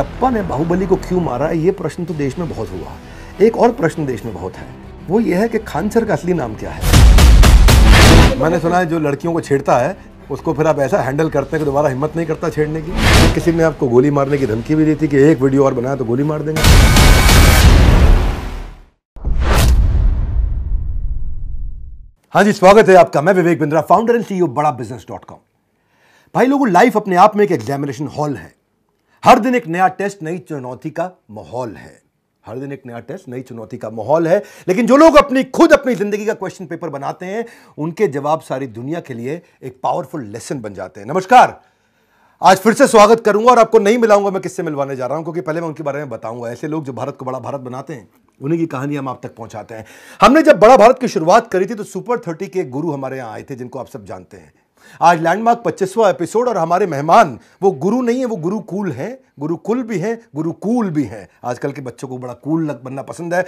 Kappa ने बाहुबली को क्यों मारा ये प्रश्न तो देश में बहुत हुआ एक और प्रश्न देश में बहुत है वो ये है कि खानसर का असली नाम क्या है मैंने सुना है जो लड़कियों को छेड़ता है उसको फिर आप ऐसा हैंडल करते हैं कि दोबारा हिम्मत नहीं करता छेड़ने की किसी ने आपको गोली मारने की धमकी भी दी थी कि एक वीडियो और बनाया तो गोली मार देंगे हाँ जी स्वागत है आपका मैं Vivek Bindra founder and CEO Bada business dot com भाई लोगों लाइफ अपने आप में एक एग्जामिनेशन हॉल है हर दिन एक नया टेस्ट नई चुनौती का माहौल है हर दिन एक नया टेस्ट नई चुनौती का माहौल है लेकिन जो लोग अपनी खुद अपनी जिंदगी का क्वेश्चन पेपर बनाते हैं उनके जवाब सारी दुनिया के लिए एक पावरफुल लेसन बन जाते हैं नमस्कार आज फिर से स्वागत करूंगा और आपको नहीं मिलाऊंगा मैं किससे मिलवाने जा रहा हूं क्योंकि पहले मैं उनके बारे में बताऊंगा ऐसे लोग जो भारत को बड़ा भारत बनाते हैं उन्हीं की कहानी हम आप तक पहुंचाते हैं हमने जब बड़ा भारत की शुरुआत करी थी तो सुपर थर्टी के गुरु हमारे यहाँ आए थे जिनको आप सब जानते हैं आज लैंडमार्क पच्चीसवा एपिसोड और हमारे मेहमान वो गुरु नहीं है वो गुरुकुल हैं गुरुकुल भी हैं गुरुकूल भी हैं आजकल के बच्चों को बड़ा कूल लग बनना पसंद है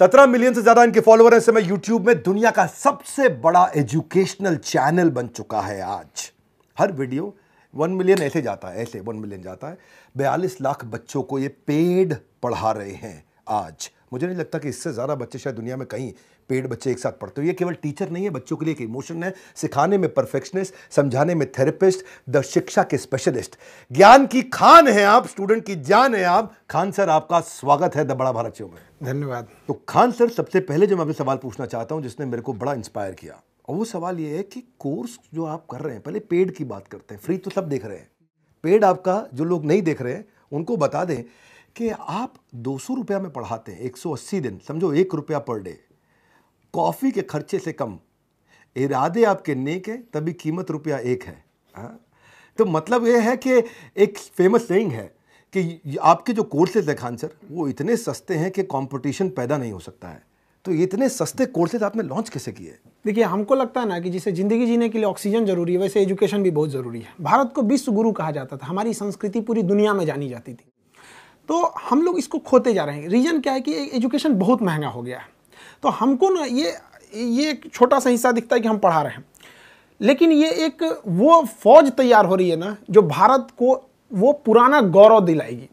सत्रह मिलियन से ज़्यादा इनके फॉलोअर हैं समय यूट्यूब में दुनिया का सबसे बड़ा एजुकेशनल चैनल बन चुका है आज हर वीडियो वन मिलियन ऐसे जाता है ऐसे वन मिलियन जाता है बयालीस लाख बच्चों को ये पेड पढ़ा रहे हैं आज मुझे नहीं लगता कि इससे ज़्यादा बच्चे शायद दुनिया में कहीं पेड बच्चे एक साथ पढ़ते हो ये केवल टीचर नहीं है बच्चों के लिए एक इमोशन है सिखाने में परफेक्शनिस्ट समझाने में थेरेपिस्ट द शिक्षा के स्पेशलिस्ट ज्ञान की खान है आप स्टूडेंट की जान है आप खान सर आपका स्वागत है द बड़ा भारत शो में धन्यवाद तो खान सर सबसे पहले जो मैं आपसे सवाल पूछना चाहता हूँ जिसने मेरे को बड़ा इंस्पायर किया और वो सवाल ये है कि कोर्स जो आप कर रहे हैं पहले पेड की बात करते हैं फ्री तो सब देख रहे हैं पेड आपका जो लोग नहीं देख रहे हैं उनको बता दें कि आप दो सौ रुपया में पढ़ाते हैं 180 दिन समझो एक रुपया पर डे कॉफ़ी के खर्चे से कम इरादे आपके नेक है तभी कीमत रुपया एक है हाँ तो मतलब ये है कि एक फेमस सेइंग है कि आपके जो कोर्सेज हैं खान सर वो इतने सस्ते हैं कि कंपटीशन पैदा नहीं हो सकता है तो इतने सस्ते कोर्सेज आपने लॉन्च कैसे किए देखिए हमको लगता है ना कि जिसे ज़िंदगी जीने के लिए ऑक्सीजन जरूरी है वैसे एजुकेशन भी बहुत ज़रूरी है भारत को विश्व गुरु कहा जाता था हमारी संस्कृति पूरी दुनिया में जानी जाती थी तो हम लोग इसको खोते जा रहे हैं रीज़न क्या है कि एजुकेशन बहुत महंगा हो गया है तो हमको ना ये ये एक छोटा सा हिस्सा दिखता है कि हम पढ़ा रहे हैं लेकिन ये एक वो फौज तैयार हो रही है ना जो भारत को वो पुराना गौरव दिलाएगी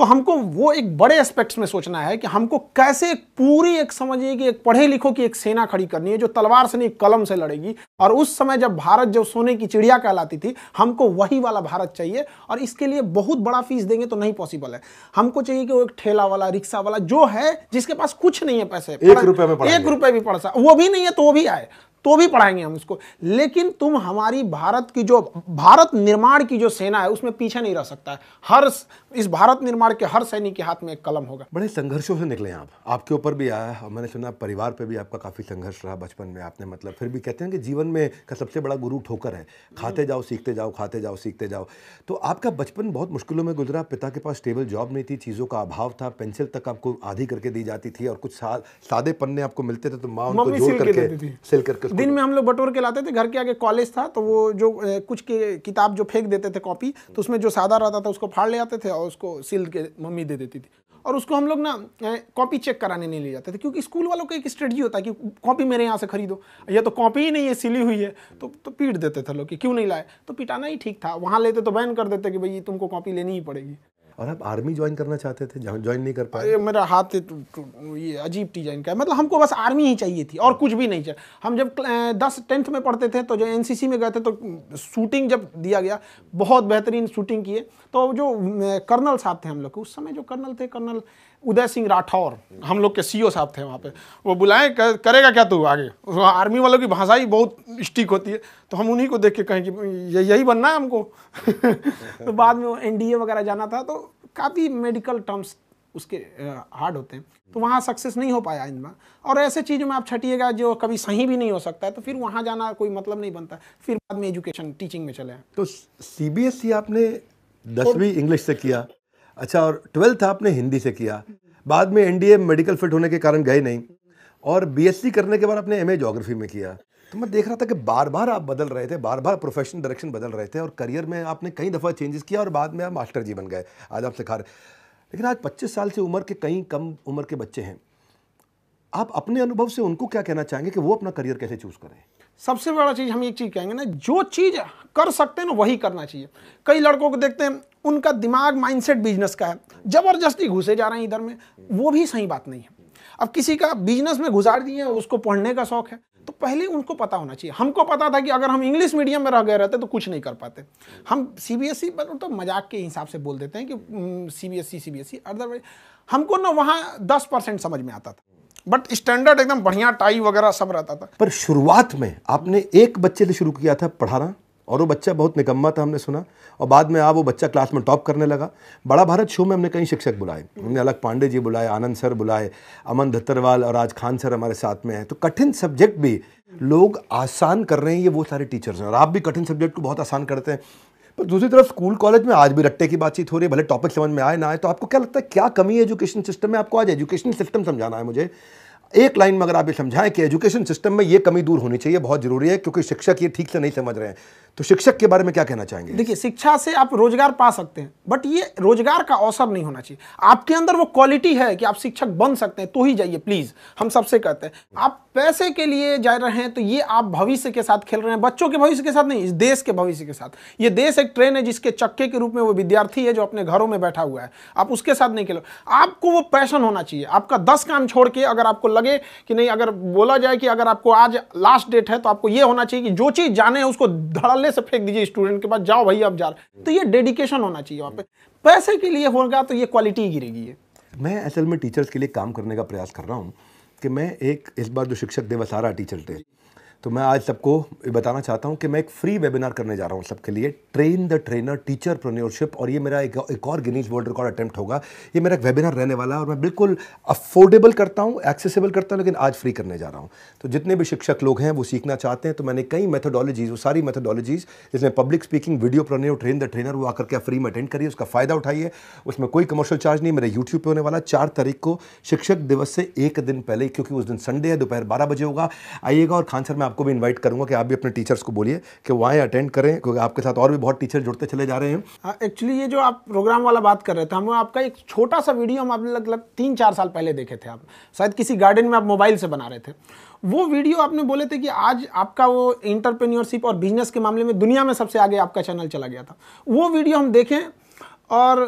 तो हमको वो एक बड़े एस्पेक्ट्स में सोचना है कि हमको कैसे पूरी एक समझिए कि एक पढ़े लिखो की एक सेना खड़ी करनी है जो तलवार से नहीं कलम से लड़ेगी और उस समय जब भारत जब सोने की चिड़िया कहलाती थी हमको वही वाला भारत चाहिए और इसके लिए बहुत बड़ा फीस देंगे तो नहीं पॉसिबल है हमको चाहिए कि वो एक ठेला वाला रिक्शा वाला जो है जिसके पास कुछ नहीं है पैसे एक रुपए भी पड़ सकता वो भी नहीं है तो वो भी आए तो भी पढ़ाएंगे हम उसको लेकिन तुम हमारी भारत की जो भारत निर्माण की जो सेना है उसमें पीछे नहीं रह सकता है हर इस भारत निर्माण के हर सैनिक के हाथ में एक कलम होगा बड़े संघर्षों से निकले आप आपके ऊपर भी आया है मैंने सुना परिवार पे भी आपका काफ़ी संघर्ष रहा बचपन में आपने मतलब फिर भी कहते हैं कि जीवन में का सबसे बड़ा गुरु ठोकर है खाते जाओ सीखते जाओ खाते जाओ सीखते जाओ तो आपका बचपन बहुत मुश्किलों में गुजरा पिता के पास स्टेबल जॉब नहीं थी चीज़ों का अभाव था पेंसिल तक आपको आधी करके दी जाती थी और कुछ सादे पन्ने आपको मिलते थे तो माँ उनको जोड़ करके सिल करके दिन में हम लोग बटोर के लाते थे घर के आगे कॉलेज था तो वो जो कुछ के किताब जो फेंक देते थे कॉपी तो उसमें जो सादा रहता था उसको फाड़ ले आते थे और उसको सील के मम्मी दे देती थी और उसको हम लोग ना कॉपी चेक कराने नहीं ले जाते थे क्योंकि स्कूल वालों का एक स्ट्रेटजी होता है कि कॉपी मेरे यहाँ से खरीदो या तो कॉपी ही नहीं है सिली हुई है तो तो पीट देते थे लोग कि क्यों नहीं लाए तो पिटाना ही ठीक था वहाँ लेते तो बैन कर देते कि भाई तुमको कॉपी लेनी ही पड़ेगी और आप आर्मी ज्वाइन करना चाहते थे ज्वाइन नहीं कर पाए मेरा हाथ तो, तो, तो, ये अजीब डिजाइन का मतलब हमको बस आर्मी ही चाहिए थी और कुछ भी नहीं चाहिए हम जब दस टेंथ में पढ़ते थे तो जो एन में गए थे तो शूटिंग जब दिया गया बहुत बेहतरीन शूटिंग किए तो जो कर्नल साहब थे हम लोग उस समय जो कर्नल थे कर्नल उदय सिंह राठौर हम लोग के सीईओ e साहब थे वहाँ पे वो बुलाए करेगा क्या तू आगे आर्मी वालों की भाषा ही बहुत स्टिक होती है तो हम उन्हीं को देख के कहें कि यही बनना है हमको तो बाद में एनडीए वगैरह जाना था तो काफ़ी मेडिकल टर्म्स उसके हार्ड होते हैं तो वहाँ सक्सेस नहीं हो पाया इनमें और ऐसे चीज़ों में आप छटिएगा जो कभी सही भी नहीं हो सकता है तो फिर वहाँ जाना कोई मतलब नहीं बनता फिर बाद में एजुकेशन टीचिंग में चले तो सीबीएसई e आपने दसवीं इंग्लिश से किया अच्छा और ट्वेल्थ आपने हिंदी से किया बाद में एनडीए मेडिकल फिट होने के कारण गए नहीं और बीएससी e करने के बाद आपने एमए ज्योग्राफी में किया तो मैं देख रहा था कि बार बार आप बदल रहे थे बार बार प्रोफेशनल डायरेक्शन बदल रहे थे और करियर में आपने कई दफ़ा चेंजेस किया और बाद में आप मास्टर जी बन गए आज आप सिखा रहे लेकिन आज पच्चीस साल से उम्र के कई कम उम्र के बच्चे हैं आप अपने अनुभव से उनको क्या कहना चाहेंगे कि वो अपना करियर कैसे चूज़ करें सबसे बड़ा चीज़ हम एक चीज़ कहेंगे ना जो चीज़ कर सकते हैं ना वही करना चाहिए कई लड़कों को देखते हैं उनका दिमाग माइंडसेट बिजनेस का है ज़बरदस्ती घुसे जा रहे हैं इधर में वो भी सही बात नहीं है अब किसी का बिजनेस में घुसार दिए उसको पढ़ने का शौक है तो पहले उनको पता होना चाहिए हमको पता था कि अगर हम इंग्लिश मीडियम में रह गए रहते तो कुछ नहीं कर पाते हम सी बी एस ई तो मजाक के हिसाब से बोल देते हैं कि C B S E C B S E otherwise हमको ना वहाँ दस परसेंट समझ में आता था बट स्टैंडर्ड एकदम बढ़िया टाई वगैरह सब रहता था पर शुरुआत में आपने एक बच्चे से शुरू किया था पढ़ाना और वो बच्चा बहुत निकम्मा था हमने सुना और बाद में आप वो बच्चा क्लास में टॉप करने लगा बड़ा भारत शो में हमने कई शिक्षक बुलाए हमने अलग पांडे जी बुलाए आनंद सर बुलाए अमन धत्तरवाल और आज खान सर हमारे साथ में हैं तो कठिन सब्जेक्ट भी लोग आसान कर रहे हैं ये वो सारे टीचर्स हैं और आप भी कठिन सब्जेक्ट को बहुत आसान करते हैं पर दूसरी तरफ स्कूल कॉलेज में आज भी रट्टे की बातचीत हो रही है भले टॉपिक समझ में आए ना आए तो आपको क्या लगता है क्या कमी है एजुकेशन सिस्टम में आपको आज एजुकेशन सिस्टम समझाना है मुझे एक लाइन में अगर आप ये समझाएं कि एजुकेशन सिस्टम में ये कमी दूर होनी चाहिए बहुत ज़रूरी है क्योंकि शिक्षक ये ठीक से नहीं समझ रहे हैं तो शिक्षक के बारे में क्या कहना चाहेंगे देखिए शिक्षा से आप रोजगार पा सकते हैं बट ये रोजगार का अवसर नहीं होना चाहिए आपके अंदर वो क्वालिटी है कि आप शिक्षक बन सकते हैं तो ही जाइए प्लीज़ हम सबसे कहते हैं आप पैसे के लिए जा रहे हैं तो ये आप भविष्य के साथ खेल रहे हैं बच्चों के भविष्य के साथ नहीं इस देश के भविष्य के साथ ये देश एक ट्रेन है जिसके चक्के के रूप में वो विद्यार्थी है जो अपने घरों में बैठा हुआ है आप उसके साथ नहीं खेलो आपको वो पैशन होना चाहिए आपका दस काम छोड़ के अगर आपको लगे कि नहीं अगर बोला जाए कि अगर आपको आज लास्ट डेट है तो आपको ये होना चाहिए कि जो चीज़ जाने उसको धड़ल्ले सामने से फेंक दीजिए स्टूडेंट के पास जाओ भाई अब जा तो ये डेडिकेशन होना चाहिए वहाँ पे पैसे के लिए होगा तो ये क्वालिटी गिरेगी ये मैं असल में टीचर्स के लिए काम करने का प्रयास कर रहा हूँ कि मैं एक इस बार जो शिक्षक दिवस आ रहा टीचर डे तो मैं आज सबको बताना चाहता हूँ कि मैं एक फ्री वेबिनार करने जा रहा हूँ सबके लिए train the trainer teacherpreneurship और ये मेरा एक, एक और गिनीज वर्ल्ड रिकॉर्ड अटैम्प्ट होगा ये मेरा एक वेबिनार रहने वाला है और मैं बिल्कुल अफोर्डेबल करता हूँ एक्सेसिबल करता हूँ लेकिन आज फ्री करने जा रहा हूँ तो जितने भी शिक्षक लोग हैं वो सीखना चाहते हैं तो मैंने कई मैथडोलॉजीज़ वो सारी मैथडोलॉजीज़ जिसमें public speaking videopreneur train the trainer वो आकर के फ्री में अटेंड करिए उसका फ़ायदा उठाइए उसमें कोई कमर्शियल चार्ज नहीं मेरे यूट्यूब पर होने वाला चार तारीख को शिक्षक दिवस से एक दिन पहले क्योंकि उस दिन संडे है दोपहर बारह बजे होगा आइएगा और खान सर मैं आपको भी इन्वाइट करूंगा कि आप भी अपने टीचर्स को बोलिए कि वो आएँ अटेंड करें क्योंकि आपके साथ और भी बहुत टीचर जुड़ते चले जा रहे हैं एक्चुअली हाँ, ये जो आप प्रोग्राम वाला बात कर रहे थे हम आपका एक छोटा सा वीडियो हम आप लग तीन चार साल पहले देखे थे आप शायद किसी गार्डन में आप मोबाइल से बना रहे थे वो वीडियो आपने बोले थे कि आज आपका वो इंटरप्रेन्योरशिप और बिजनेस के मामले में दुनिया में सबसे आगे आपका चैनल चला गया था वो वीडियो हम देखें और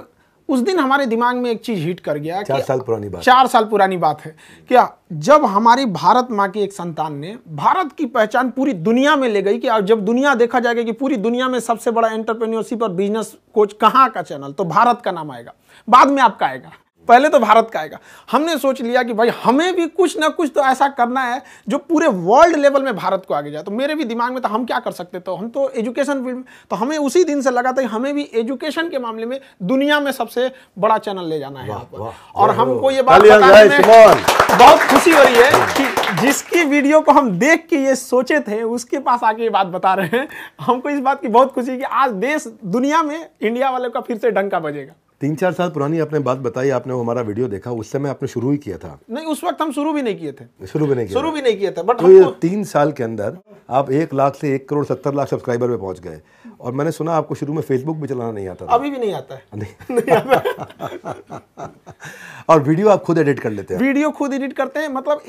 उस दिन हमारे दिमाग में एक चीज हिट कर गया चार साल पुरानी बात चार साल पुरानी बात है क्या जब हमारी भारत माँ की एक संतान ने भारत की पहचान पूरी दुनिया में ले गई कि जब दुनिया देखा जाएगा कि पूरी दुनिया में सबसे बड़ा एंटरप्रेन्योरशिप और बिजनेस कोच कहाँ का चैनल तो भारत का नाम आएगा बाद में आपका आएगा पहले तो भारत का आएगा हमने सोच लिया कि भाई हमें भी कुछ ना कुछ तो ऐसा करना है जो पूरे वर्ल्ड लेवल में भारत को आगे जाए तो मेरे भी दिमाग में तो हम क्या कर सकते तो हम तो एजुकेशन फील्ड में तो हमें उसी दिन से लगा था हमें भी एजुकेशन के मामले में दुनिया में सबसे बड़ा चैनल ले जाना है और हमको ये बात बहुत खुशी हो रही है कि जिसकी वीडियो को हम देख के ये सोचे थे उसके पास आके ये बात बता रहे हैं हमको इस बात की बहुत खुशी है कि आज देश दुनिया में इंडिया वाले का फिर से डंका बजेगा तीन चार साल पुरानी आपने बात बताई आपने वो हमारा वीडियो देखा उस समय आपने शुरू ही किया था नहीं उस वक्त हम शुरू भी नहीं किए थे शुरू भी नहीं शुरू भी नहीं किया था बट तो ये तीन साल के अंदर आप एक लाख से एक करोड़ सत्तर लाख सब्सक्राइबर पे पहुंच गए और मैंने सुना आपको शुरू में फेसबुक भी चलाना नहीं आता अभी भी नहीं आता है नहीं, और वीडियो आप खुद एडिट कर लेते हैं वीडियो खुद एडिट करते हैं मतलब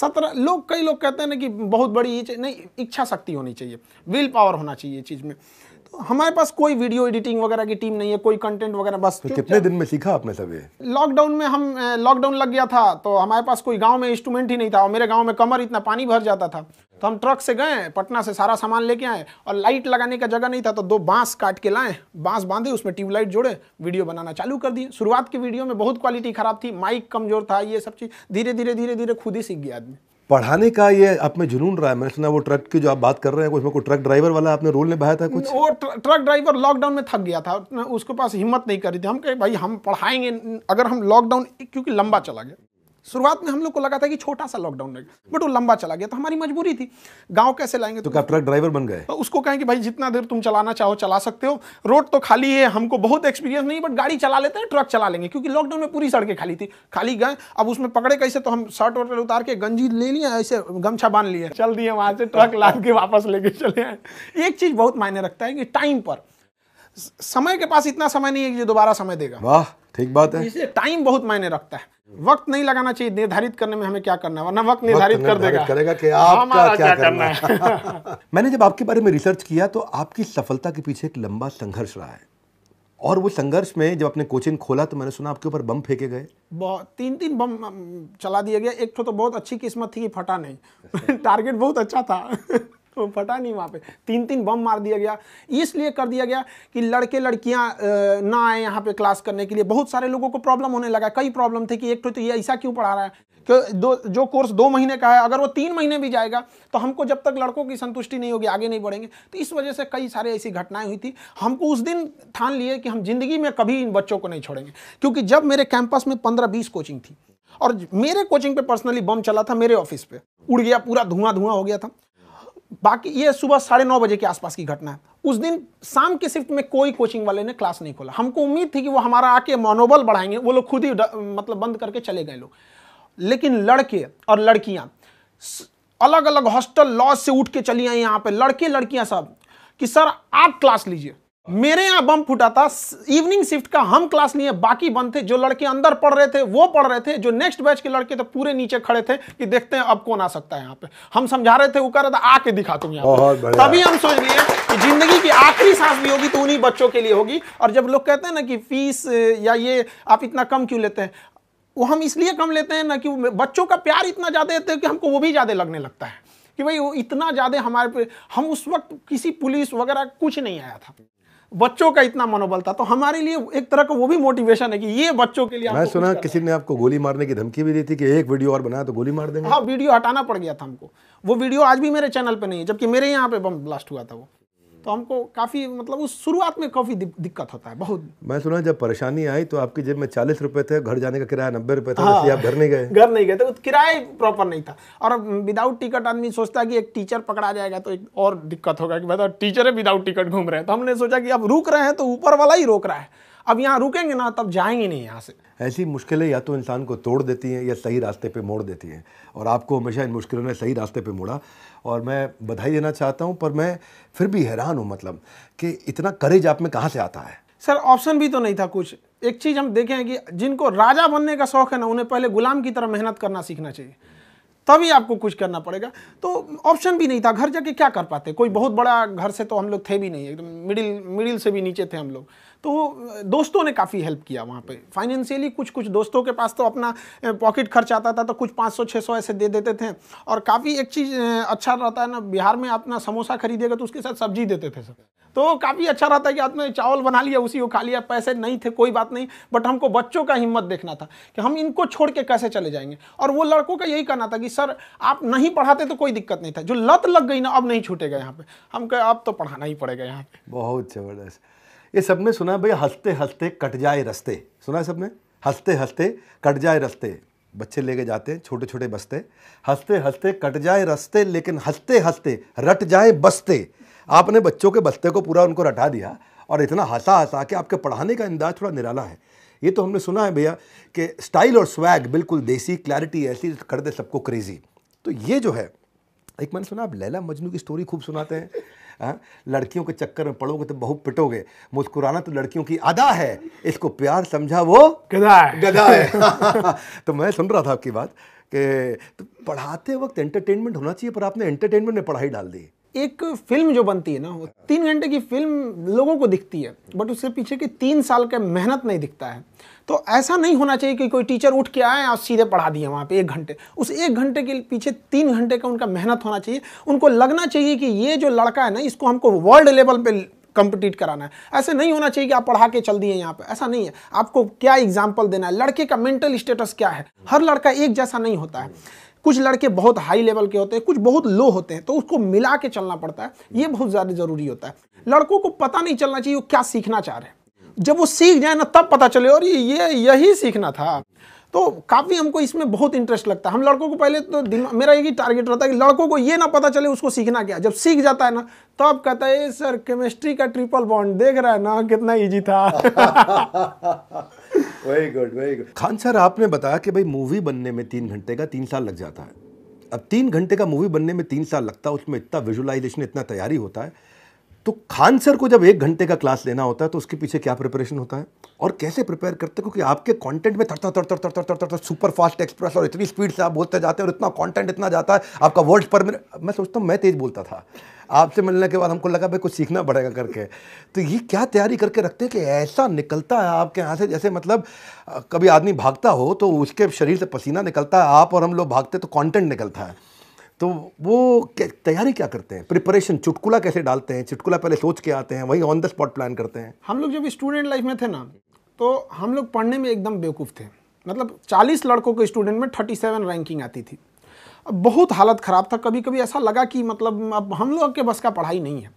सत्रह लोग कई लोग कहते हैं ना कि बहुत बड़ी नहीं इच्छा शक्ति होनी चाहिए विल पावर होना चाहिए चीज़ में हमारे पास कोई वीडियो एडिटिंग वगैरह की टीम नहीं है कोई कंटेंट वगैरह बस तो कितने दिन में सीखा आपने सब ये लॉकडाउन में हम लॉकडाउन लग गया था तो हमारे पास कोई गांव में इंस्ट्रूमेंट ही नहीं था और मेरे गांव में कमर इतना पानी भर जाता था तो हम ट्रक से गए पटना से सारा सामान लेके आए और लाइट लगाने का जगह नहीं था तो दो बांस काट के लाए बांस बांधे उसमें ट्यूबलाइट जोड़े वीडियो बनाना चालू कर दिए शुरुआत की वीडियो में बहुत क्वालिटी खराब थी माइक कमजोर था ये सब चीज़ धीरे धीरे धीरे धीरे खुद ही सीख गया आदमी पढ़ाने का ये आप में जुनून रहा है मैंने सुना वो ट्रक की जो आप बात कर रहे हैं उसमें कोई ट्रक ड्राइवर वाला आपने रोल निभाया था कुछ वो ट्रक ड्राइवर लॉकडाउन में थक गया था उसके पास हिम्मत नहीं करी थी हम कहे भाई हम पढ़ाएंगे अगर हम लॉकडाउन क्योंकि लंबा चला गया शुरुआत में हम लोग को लगा था कि छोटा सा लॉकडाउन रहेगा बट वो लंबा चला गया तो हमारी मजबूरी थी गांव कैसे लाएंगे तो, ट्रक ड्राइवर बन गए तो उसको कहें कि भाई जितना देर तुम चलाना चाहो चला सकते हो रोड तो खाली है हमको बहुत एक्सपीरियंस नहीं बट गाड़ी चला लेते हैं ट्रक चला लेंगे क्योंकि लॉकडाउन में पूरी सड़कें खाली थी खाली गए अब उसमें पकड़े कैसे तो हम शर्ट वर्ट उतार के गंजी ले लिया ऐसे गमछा बांध लिया चल दिए वहाँ से ट्रक ला के वापस लेके चले आए एक चीज़ बहुत मायने रखता है कि टाइम पर समय के पास इतना समय नहीं है कि दोबारा समय देगा वाह ठीक बात है तो इसलिए टाइम बहुत मायने रखता है वक्त नहीं लगाना चाहिए निर्धारित करने में हमें क्या करना है वरना वक्त निर्धारित कर देगा करेगा कि आपका क्या, क्या करना करना है मैंने जब आपके बारे में रिसर्च किया तो आपकी सफलता के पीछे एक लंबा संघर्ष रहा है और वो संघर्ष में जब अपने कोचिंग खोला तो मैंने सुना आपके ऊपर बम फेंके गए बहुत तीन तीन बम चला दिया गया एक तो, तो बहुत अच्छी किस्मत थी कि फटा नहीं टारगेट बहुत अच्छा था फटा नहीं वहाँ पे तीन तीन बम मार दिया गया इसलिए कर दिया गया कि लड़के लड़कियाँ ना आए यहाँ पे क्लास करने के लिए बहुत सारे लोगों को प्रॉब्लम होने लगा कई प्रॉब्लम थे कि एक तो, तो ये ऐसा क्यों पढ़ा रहा है कि तो दो जो कोर्स दो महीने का है अगर वो तीन महीने भी जाएगा तो हमको जब तक लड़कों की संतुष्टि नहीं होगी आगे नहीं बढ़ेंगे तो इस वजह से कई सारे ऐसी घटनाएं हुई थी हमको उस दिन ठान लिए कि हम जिंदगी में कभी इन बच्चों को नहीं छोड़ेंगे क्योंकि जब मेरे कैंपस में पंद्रह बीस कोचिंग थी और मेरे कोचिंग पे पर्सनली बम चला था मेरे ऑफिस पे उड़ गया पूरा धुआं धुआं हो गया था बाकी ये सुबह साढ़े नौ बजे के आसपास की घटना है उस दिन शाम के शिफ्ट में कोई कोचिंग वाले ने क्लास नहीं खोला हमको उम्मीद थी कि वो हमारा आके मनोबल बढ़ाएंगे वो लोग खुद ही मतलब बंद करके चले गए लोग लेकिन लड़के और लड़कियाँ अलग अलग हॉस्टल लॉज से उठ के चली आई यहाँ पे लड़के लड़कियाँ सब कि सर आप क्लास लीजिए मेरे यहाँ बम फूटा था इवनिंग शिफ्ट का हम क्लास लिए बाकी बंद थे जो लड़के अंदर पढ़ रहे थे वो पढ़ रहे थे जो नेक्स्ट बैच के लड़के थे तो पूरे नीचे खड़े थे कि देखते हैं अब कौन आ सकता है यहाँ पे हम समझा रहे थे वो कह रहे थे आके दिखा तुम यहाँ तभी हम सोच लिए कि जिंदगी की आखिरी सांस भी होगी तो उन्हीं बच्चों के लिए होगी और जब लोग कहते हैं ना कि फीस या ये आप इतना कम क्यों लेते हैं वो हम इसलिए कम लेते हैं ना कि बच्चों का प्यार इतना ज़्यादा देते हैं कि हमको वो भी ज़्यादा लगने लगता है कि भाई वो इतना ज़्यादा हमारे पे हम उस वक्त किसी पुलिस वगैरह कुछ नहीं आया था बच्चों का इतना मनोबल था तो हमारे लिए एक तरह का वो भी मोटिवेशन है कि ये बच्चों के लिए मैं सुना किसी ने आपको गोली मारने की धमकी भी दी थी कि एक वीडियो और बनाया तो गोली मार देंगे हाँ वीडियो हटाना पड़ गया था हमको वो वीडियो आज भी मेरे चैनल पर नहीं है जबकि मेरे यहाँ पे बम ब्लास्ट हुआ था वो तो हमको काफ़ी मतलब उस शुरुआत में काफ़ी दिक्कत होता है बहुत मैं सुना जब परेशानी आई तो आपकी जेब में चालीस रुपए थे घर जाने का किराया नब्बे रुपए था आप हाँ। घर नहीं गए घर नहीं गए तो किराया प्रॉपर नहीं था और विदाउट टिकट आदमी सोचता कि एक टीचर पकड़ा जाएगा तो एक और दिक्कत होगा कि मतलब टीचर है विदाउट टिकट घूम रहे हैं तो हमने सोचा कि अब रुक रहे हैं तो ऊपर वाला ही रोक रहा है अब यहाँ रुकेंगे ना तब जाएंगे नहीं यहाँ से ऐसी मुश्किलें या तो इंसान को तोड़ देती हैं या सही रास्ते पे मोड़ देती हैं और आपको हमेशा इन मुश्किलों ने सही रास्ते पे मोड़ा और मैं बधाई देना चाहता हूँ पर मैं फिर भी हैरान हूँ मतलब कि इतना करेज आप में कहाँ से आता है सर ऑप्शन भी तो नहीं था कुछ एक चीज़ हम देखें कि जिनको राजा बनने का शौक़ है ना उन्हें पहले गुलाम की तरह मेहनत करना सीखना चाहिए तभी आपको कुछ करना पड़ेगा तो ऑप्शन भी नहीं था घर जाके क्या कर पाते कोई बहुत बड़ा घर से तो हम लोग थे भी नहीं एकदम मिडिल मिडिल से भी नीचे थे हम लोग तो दोस्तों ने काफ़ी हेल्प किया वहाँ पे फाइनेंशियली कुछ कुछ दोस्तों के पास तो अपना पॉकेट खर्च आता था तो कुछ 500 600 ऐसे दे देते थे और काफ़ी एक चीज़ अच्छा रहता है ना बिहार में अपना समोसा खरीदेगा तो उसके साथ सब्जी देते थे सर तो काफ़ी अच्छा रहता है कि आपने चावल बना लिया उसी को खा लिया पैसे नहीं थे कोई बात नहीं बट हमको बच्चों का हिम्मत देखना था कि हम इनको छोड़ के कैसे चले जाएंगे और वो लड़कों का यही कहना था कि सर आप नहीं पढ़ाते तो कोई दिक्कत नहीं था जो लत लग गई ना अब नहीं छूटेगा यहाँ पे कह अब तो पढ़ाना ही पड़ेगा यहाँ पे बहुत ज़बरदस्त ये सबने सुना भाई हंसते हंसते कट जाए रस्ते सुना है सबने हंसते हंसते कट जाए रस्ते बच्चे लेके जाते हैं छोटे छोटे बस्ते हंसते हंसते कट जाए रस्ते लेकिन हंसते हंसते रट जाए बस्ते आपने बच्चों के बस्ते को पूरा उनको रटा दिया और इतना हंसा हंसा कि आपके पढ़ाने का अंदाज थोड़ा निराला है ये तो हमने सुना है भैया कि स्टाइल और स्वैग बिल्कुल देसी क्लैरिटी ऐसी कर दे सबको क्रेजी तो ये जो है एक मैंने सुना आप लैला मजनू की स्टोरी खूब सुनाते हैं हाँ लड़कियों के चक्कर में पड़ोगे तो बहुत पिटोगे मुस्कुराना तो लड़कियों की अदा है इसको प्यार समझा वो गदा है गदा है तो मैं सुन रहा था आपकी बात कि तो पढ़ाते वक्त एंटरटेनमेंट होना चाहिए पर आपने एंटरटेनमेंट में पढ़ाई डाल दी एक फिल्म जो बनती है ना वो तीन घंटे की फिल्म लोगों को दिखती है बट उसके पीछे की तीन साल का मेहनत नहीं दिखता है तो ऐसा नहीं होना चाहिए कि कोई टीचर उठ के आए और सीधे पढ़ा दिए वहाँ पे एक घंटे उस एक घंटे के पीछे तीन घंटे का उनका मेहनत होना चाहिए उनको लगना चाहिए कि ये जो लड़का है ना इसको हमको वर्ल्ड लेवल पर कंपटीट कराना है ऐसे नहीं होना चाहिए कि आप पढ़ा के चल दिए यहाँ पे ऐसा नहीं है आपको क्या एग्जाम्पल देना है लड़के का मेंटल स्टेटस क्या है हर लड़का एक जैसा नहीं होता है कुछ लड़के बहुत हाई लेवल के होते हैं कुछ बहुत लो होते हैं तो उसको मिला के चलना पड़ता है ये बहुत ज़्यादा ज़रूरी होता है लड़कों को पता नहीं चलना चाहिए वो क्या सीखना चाह रहे हैं जब वो सीख जाए ना तब पता चले और ये यही सीखना था तो काफ़ी हमको इसमें बहुत इंटरेस्ट लगता है हम लड़कों को पहले तो मेरा यही टारगेट रहता है कि लड़कों को ये ना पता चले उसको सीखना क्या जब सीख जाता है ना तो अब कहता है सर केमिस्ट्री का ट्रिपल बॉन्ड देख रहा है ना कितना ईजी था very good very good Khan sir आपने बताया कि भाई मूवी बनने में तीन घंटे का तीन साल लग जाता है अब तीन घंटे का मूवी बनने में तीन साल लगता है उसमें इतना विजुलाइजेशन इतना तैयारी होता है तो खान सर को जब एक घंटे का क्लास लेना होता है तो उसके पीछे क्या प्रिपरेशन होता है और कैसे प्रिपेयर करते हैं क्योंकि आपके कंटेंट में थर थर थर थर थर थर थर सुपर फास्ट एक्सप्रेस और इतनी स्पीड से आप बोलते जाते हैं और इतना कंटेंट इतना जाता है आपका वर्ल्ड पर मैं सोचता हूँ मैं तेज़ बोलता था आपसे मिलने के बाद हमको लगा भाई कुछ सीखना पड़ेगा करके तो ये क्या तैयारी करके रखते हैं कि ऐसा निकलता है आपके यहाँ से जैसे मतलब कभी आदमी भागता हो तो उसके शरीर से पसीना निकलता है आप और हम लोग भागते तो कॉन्टेंट निकलता है तो वो तैयारी क्या करते हैं प्रिपरेशन चुटकुला कैसे डालते हैं चुटकुला पहले सोच के आते हैं वहीं ऑन द स्पॉट प्लान करते हैं हम लोग जब स्टूडेंट लाइफ में थे ना तो हम लोग पढ़ने में एकदम बेवकूफ़ थे मतलब 40 लड़कों के स्टूडेंट में 37 रैंकिंग आती थी बहुत हालत ख़राब था कभी कभी ऐसा लगा कि मतलब अब हम लोग के बस का पढ़ाई नहीं है